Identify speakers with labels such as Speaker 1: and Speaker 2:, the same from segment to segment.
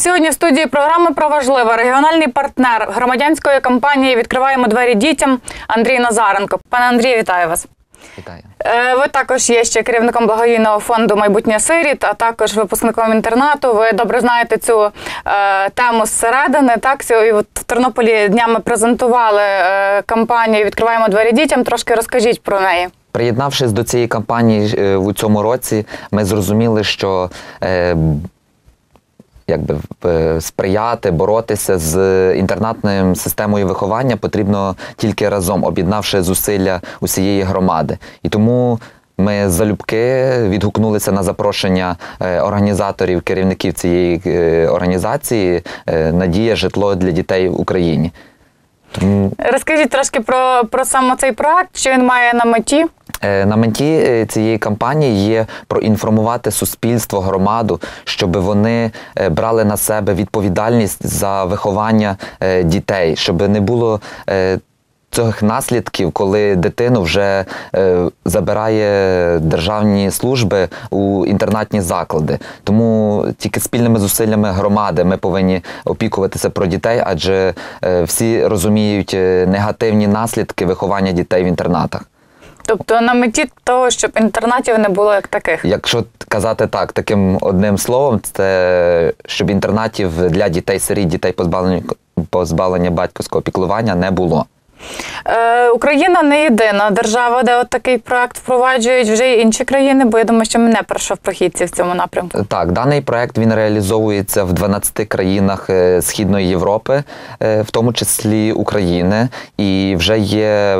Speaker 1: Сьогодні в студії програми про важливе регіональний партнер громадянської кампанії Відкриваємо двері дітям Андрій Назаренко. Пане Андрію, вітаю вас. Вітаю. Е, ви також є ще керівником благодійного фонду майбутнє сиріт, а також випускником інтернату. Ви добре знаєте цю е, тему зсередини. Так і от в Тернополі днями презентували е, кампанію Відкриваємо двері дітям. Трошки розкажіть про неї.
Speaker 2: Приєднавшись до цієї кампанії е, у цьому році, ми зрозуміли, що е, якби е, сприяти, боротися з інтернатною системою виховання потрібно тільки разом, об'єднавши зусилля усієї громади. І тому. Ми залюбки відгукнулися на запрошення е, організаторів керівників цієї е, організації Надія житло для дітей в Україні.
Speaker 1: Розкажіть трошки про про саме цей проект, що він має на меті.
Speaker 2: Е, на меті е, цієї кампанії є проінформувати суспільство, громаду, щоб вони е, брали на себе відповідальність за виховання дітей, щоб не було тих наслідків, коли дитину вже е, забирає державні служби у інтернатні заклади. Тому тільки спільними зусиллями громади ми повинні опікуватися про дітей, адже е, всі розуміють е, негативні наслідки виховання дітей в інтернатах.
Speaker 1: Тобто на меті того, щоб інтернатів не було як таких,
Speaker 2: якщо казати так, таким одним словом, це щоб інтернатів для дітей сиріт дітей позбавлення позбавлення батьківського піклування не було.
Speaker 1: Е, Україна не єдина держава, де от такий проект впроваджують вже й інші країни, бо я думаю, що ми не першопрохідці в в цьому напрямку. Е, так,
Speaker 2: даний проект він реалізовується в 12 країнах е, Східної Європи, в тому числі України, і вже є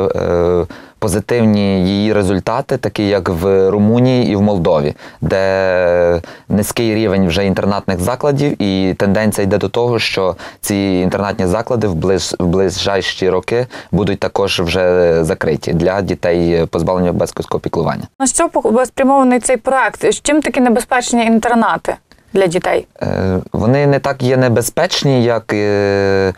Speaker 2: позитивні її результати, такі як в Румунії і в Молдові, де низький рівень вже інтернатних закладів, і тенденція йде до того, що ці інтернатні заклади в ближ, в ближайші роки будуть також вже закриті для дітей позбавлення батьківського піклування.
Speaker 1: На що спрямований цей проект? З чим такі небезпечні інтернати для дітей?
Speaker 2: Е, вони не так є небезпечні, як е,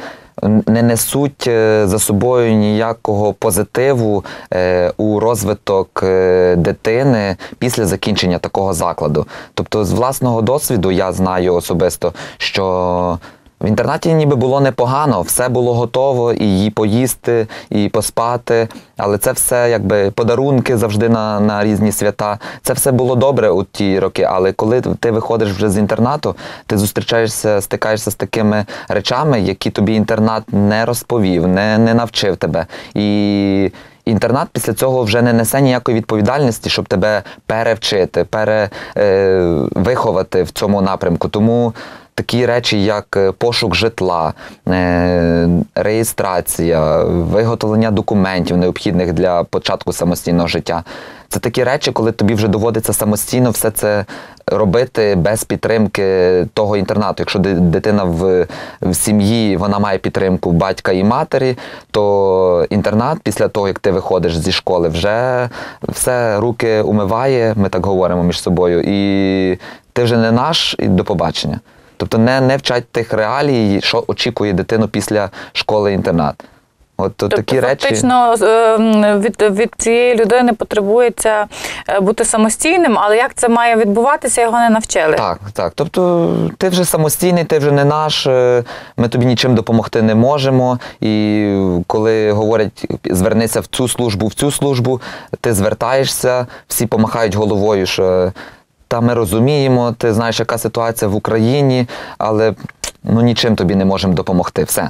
Speaker 2: не несуть е, за собою ніякого позитиву е, у розвиток е, дитини після закінчення такого закладу. Тобто, з власного досвіду я знаю особисто, що в інтернаті ніби було непогано, все було готово, і поїсти, і поспати. Але це все якби подарунки завжди на на різні свята. Це все було добре у ті роки. Але коли ти виходиш вже з інтернату, ти зустрічаєшся, стикаєшся з такими речами, які тобі інтернат не розповів, не, не навчив тебе. І Інтернат після цього вже не несе ніякої відповідальності, щоб тебе перевчити, перевиховати е, в цьому напрямку. Тому такі речі, як е, пошук житла, е, реєстрація, виготовлення документів, необхідних для початку самостійного життя. Це такі речі, коли тобі вже доводиться самостійно все це робити без підтримки того інтернату. Якщо дитина в в сім'ї вона має підтримку батька і матері, то інтернат після того, як ти виходиш зі школи, вже все руки умиває, ми так говоримо між собою, і ти вже не наш, і до побачення. Тобто не не вчать тих реалій, що очікує дитину після школи-інтернат. От тобто, такі фактично,
Speaker 1: речі ем, від від цієї людини потребується е, бути самостійним, але як це має відбуватися, його не навчили. Так,
Speaker 2: так. Тобто, ти вже самостійний, ти вже не наш, е, ми тобі нічим допомогти не можемо. І коли говорять звернися в цю службу, в цю службу, ти звертаєшся, всі помахають головою, що та ми розуміємо, ти знаєш, яка ситуація в Україні, але ну нічим тобі не можемо допомогти. Все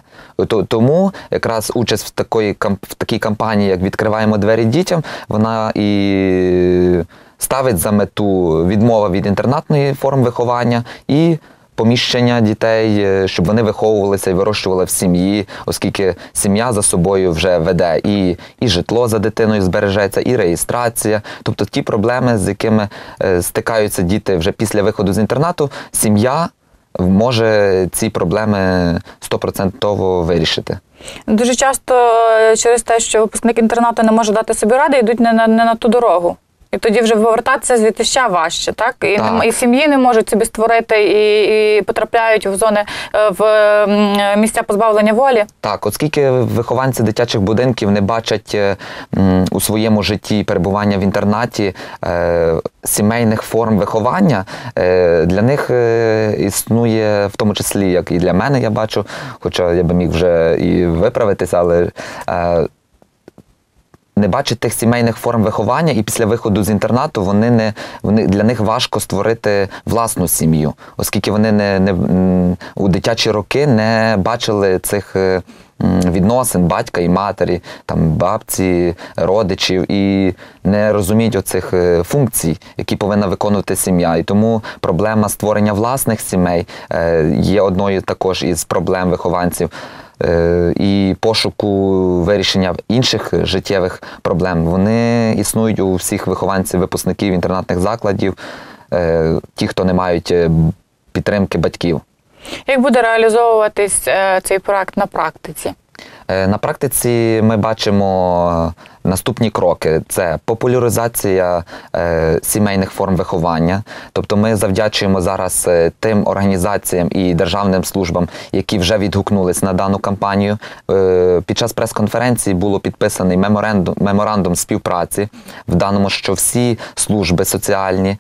Speaker 2: тому якраз участь в такої в такій кампанії, як відкриваємо двері дітям, вона і ставить за мету відмова від інтернатної форм виховання і поміщення дітей, е, щоб вони виховувалися і вирощували в сім'ї, оскільки сім'я за собою вже веде і і житло за дитиною збережеться, і реєстрація. Тобто ті проблеми, з якими е, стикаються діти вже після виходу з інтернату, сім'я може ці проблеми стопроцентово вирішити.
Speaker 1: Дуже часто е, через те, що випускник інтернату не може дати собі ради, йдуть не на не на ту дорогу. І тоді вже повертатися звідти ще важче, так? І так. і сім'ї не можуть собі створити, і і потрапляють в зони е, в місця позбавлення волі.
Speaker 2: Так, оскільки вихованці дитячих будинків не бачать е, у своєму житті перебування в інтернаті е, сімейних форм виховання, для них існує, в тому числі, як і для мене, я бачу, хоча я би міг вже і виправитися, але не бачать тих сімейних форм виховання, і після виходу з інтернату вони не вони для них важко створити власну сім'ю, оскільки вони не, не у дитячі роки не бачили цих. Е, відносин батька і матері, там бабці, родичів і не розуміють оцих е, функцій, які повинна виконувати сім'я. І тому проблема створення власних сімей е, є одною також із проблем вихованців. Е, і пошуку вирішення інших життєвих проблем. Вони існують у всіх вихованців, випускників інтернатних закладів, е, ті, хто не мають е, підтримки батьків.
Speaker 1: Як буде реалізовуватись цей проект на практиці?
Speaker 2: Е, на практиці ми бачимо е, наступні кроки: це популяризація е, сімейних форм виховання. Тобто, ми завдячуємо зараз тим організаціям і державним службам, які вже відгукнулись на дану кампанію. Під час прес-конференції було підписаний меморандум, меморандум співпраці, в даному що всі служби соціальні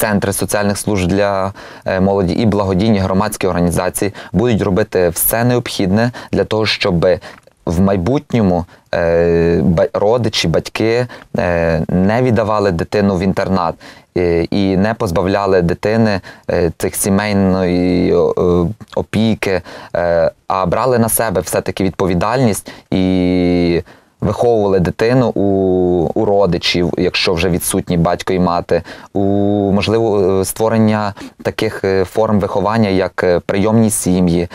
Speaker 2: центри соціальних служб для е, молоді і благодійні громадські організації будуть робити все необхідне для того, щоб в майбутньому е, родичі, батьки е, не віддавали дитину в інтернат і не позбавляли дитини цих сімейної опіки, а брали на себе все таки відповідальність і виховували дитину у у родичів, якщо вже відсутні батько і мати, у можливо е, створення таких е, форм виховання, як е, прийомні сім'ї.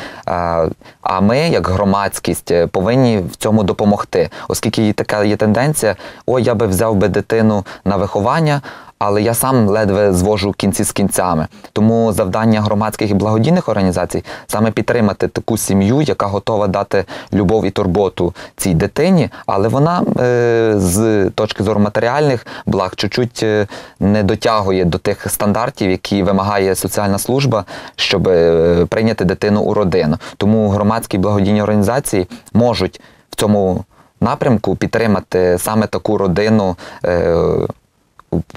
Speaker 2: А ми, як громадськість, повинні в цьому допомогти, оскільки така є тенденція: о, я би взяв би дитину на виховання але я сам ледве звожу кінці з кінцями. Тому завдання громадських і благодійних організацій саме підтримати таку сім'ю, яка готова дати любов і турботу цій дитині, але вона е, з точки зору матеріальних благ чуть-чуть е, не дотягує до тих стандартів, які вимагає соціальна служба, щоб е, прийняти дитину у родину. Тому громадські благодійні організації можуть в цьому напрямку підтримати саме таку родину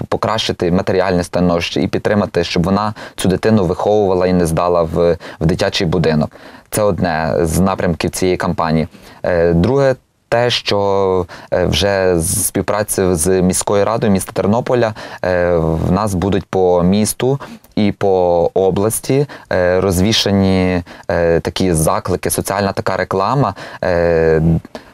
Speaker 2: покращити матеріальне становище і підтримати, щоб вона цю дитину виховувала і не здала в, в дитячий будинок. Це одне з напрямків цієї кампанії. Е, друге. Те, що е, вже з співпраці з міською радою міста Тернополя е, в нас будуть по місту і по області розвішані такі заклики, соціальна така реклама,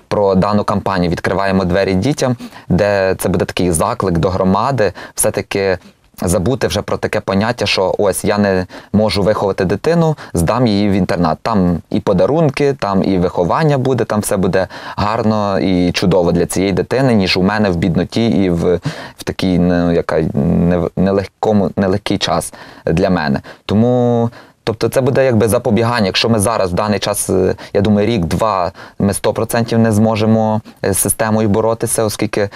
Speaker 2: про дану кампанію відкриваємо двері дітям, де це буде такий заклик до громади, все-таки забути вже про таке поняття, що ось я не можу виховати дитину, здам її в інтернат. Там і подарунки, там і виховання буде, там все буде гарно і чудово для цієї дитини, ніж у мене в бідноті і в в такій ну, яка, не нелегкому, нелегкий час для мене. Тому Тобто це буде якби запобігання. Якщо ми зараз в даний час, е, я думаю, рік-два ми 100% не зможемо е, з системою боротися, оскільки е,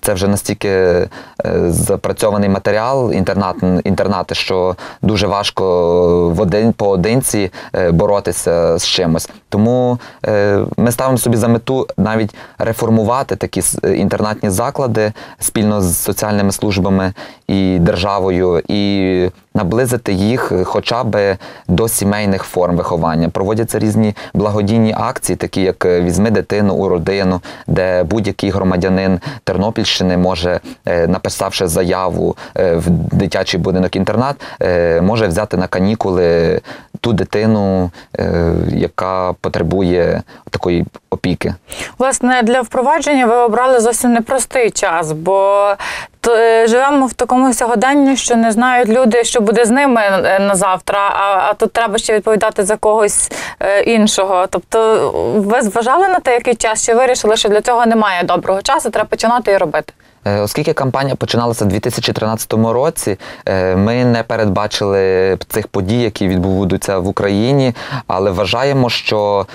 Speaker 2: це вже настільки запрацьований матеріал, інтернат, інтернати, що дуже важко в один поодинці боротися з чимось. Тому ми ставимо собі за мету навіть реформувати такі інтернатні заклади спільно з соціальними службами і державою. і наблизити їх е, хоча б до сімейних форм виховання. Проводяться різні благодійні акції, такі як е, візьми дитину у родину, де будь-який громадянин Тернопільщини може, е, написавши заяву в дитячий будинок інтернат, може взяти на канікули ту дитину, яка потребує такої опіки.
Speaker 1: Власне для впровадження ви обрали зовсім непростий час, бо Е, живемо в такому сьогоденні, що не знають люди, що буде з ними е, на завтра, а, а тут треба ще відповідати за когось е, іншого. Тобто, ви зважали на те, який час чи вирішили, що для цього немає доброго часу, треба починати і робити.
Speaker 2: Оскільки кампанія починалася в 2013 році, ми не передбачили цих подій, які відбудуться в Україні, але вважаємо, що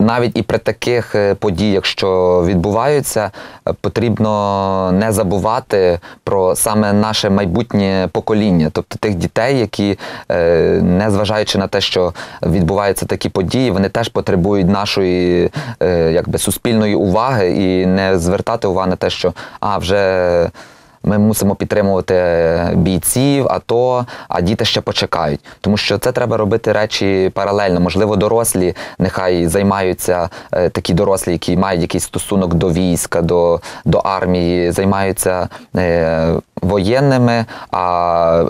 Speaker 2: навіть і при таких е, подіях, що відбуваються, е, потрібно не забувати про саме наше майбутнє покоління, тобто тих дітей, які, е, незважаючи на те, що відбуваються такі події, вони теж потребують нашої якби суспільної уваги і не звертати увагу на те, що а вже. Ми мусимо підтримувати е, бійців, а то, а діти ще почекають, тому що це треба робити речі паралельно. Можливо, дорослі нехай займаються е, такі дорослі, які мають якийсь стосунок до війська, до до армії, займаються е, воєнними. а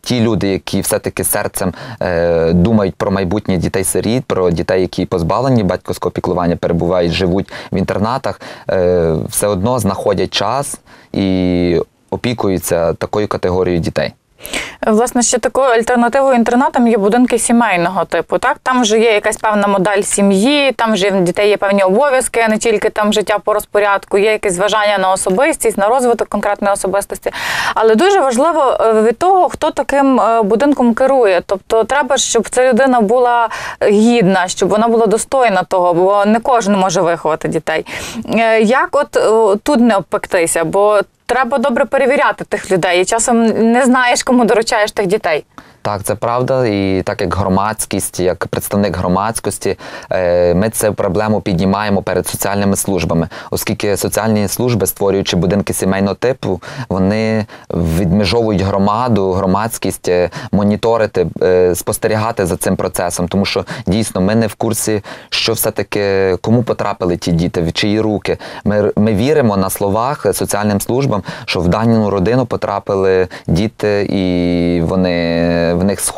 Speaker 2: ті люди, які все-таки серцем е, думають про майбутнє дітей-сиріт, про дітей, які позбавлені батьківського піклування, перебувають, живуть в інтернатах, е, все одно знаходять час і опікуються такою категорією дітей.
Speaker 1: Власне, ще такою альтернативою інтернатам є будинки сімейного типу. Так, там вже є якась певна модель сім'ї, там вже в дітей є певні обов'язки, не тільки там життя по розпорядку, є якесь зважання на особистість, на розвиток конкретної особистості. Але дуже важливо е, від того, хто таким е, будинком керує. Тобто, треба, щоб ця людина була е, гідна, щоб вона була достойна того, бо не кожен може виховати дітей. Як от тут не обпектися? бо треба добре перевіряти тих людей. І часом не знаєш, кому доручаєш тих дітей.
Speaker 2: Так, це правда, і так як громадськість, як представник громадськості, е, ми цю проблему піднімаємо перед соціальними службами, оскільки соціальні служби, створюючи будинки сімейного типу, вони відмежовують громаду, громадськість е, моніторити, е, спостерігати за цим процесом, тому що дійсно ми не в курсі, що все таки кому потрапили ті діти, в чиї руки. Ми ми віримо на словах соціальним службам, що в дану родину потрапили діти, і вони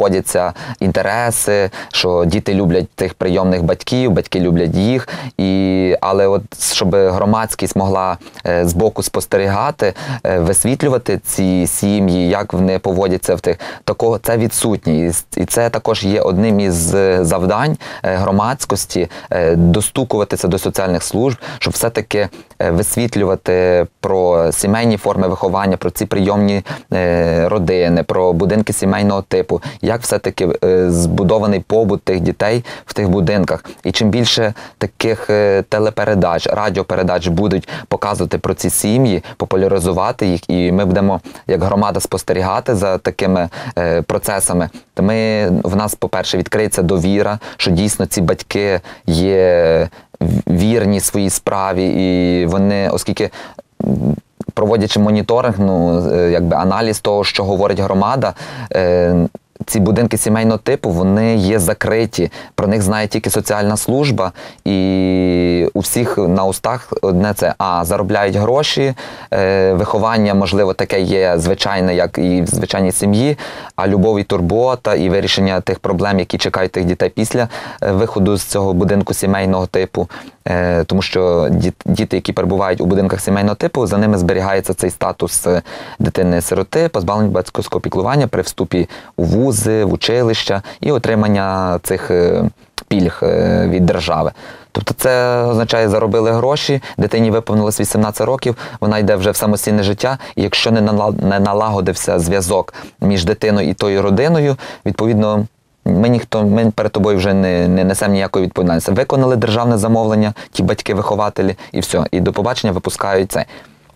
Speaker 2: розходяться інтереси, що діти люблять тих прийомних батьків, батьки люблять їх. І, Але от щоб громадськість могла е, збоку спостерігати, е, висвітлювати ці сім'ї, як вони поводяться в тих, такого це відсутні. І це також є одним із е, завдань громадськості достукуватися до соціальних служб, щоб все-таки Е, висвітлювати про сімейні форми виховання, про ці прийомні е, родини, про будинки сімейного типу, як все-таки е, збудований побут тих дітей в тих будинках. І чим більше таких телепередач, радіопередач будуть показувати про ці сім'ї, популяризувати їх, і ми будемо як громада спостерігати за такими процесами. То ми в нас, по перше, відкриється довіра, що дійсно ці батьки є вірні своїй справі, і вони, оскільки. Проводячи моніторинг, ну е, якби аналіз того, що говорить громада, е, ці будинки сімейного типу вони є закриті. Про них знає тільки соціальна служба, і у всіх на устах одне це а заробляють гроші, е, виховання, можливо, таке є звичайне, як і в звичайній сім'ї. А любов і турбота, і вирішення тих проблем, які чекають тих дітей після е, виходу з цього будинку сімейного типу, е, тому що діти, які перебувають у будинках сімейного типу, за ними зберігається цей статус дитини-сироти, позбавлення батьківського піклування при вступі у вуз вузів, училища і отримання цих е, пільг е, від держави. Тобто це означає, заробили гроші, дитині виповнилось 18 років, вона йде вже в самостійне життя, і якщо не налагодився зв'язок між дитиною і тою родиною, відповідно. Ми ніхто ми перед тобою вже не не несемо ніякої відповідальності. Виконали державне замовлення, ті батьки-вихователі, і все. І до побачення випускають це.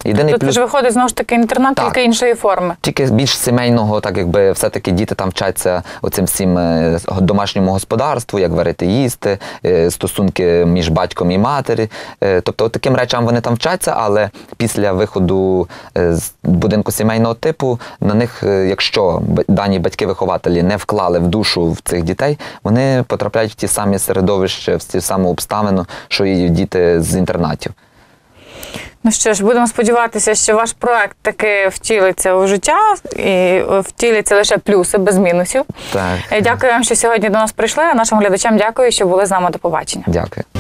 Speaker 2: Єдиний Тобто плюс... ж виходить
Speaker 1: знову ж таки інтернат, так. тільки іншої форми.
Speaker 2: Тільки більш сімейного, так якби все-таки діти там вчаться оцим всім е, домашньому господарству, як варити їсти, е, стосунки між батьком і матері. Е, тобто, от таким речам вони там вчаться, але після виходу з будинку сімейного типу на них, якщо дані батьки-вихователі не вклали в душу в цих дітей, вони потрапляють в ті самі середовища, в ті саму обставину, що і діти
Speaker 1: з інтернатів. Ну що ж, будемо сподіватися, що ваш проект таки втілиться у життя і втіляться лише плюси без мінусів. Так. Дякую вам, що сьогодні до нас прийшли. А Нашим глядачам дякую, що були з нами. До побачення. Дякую.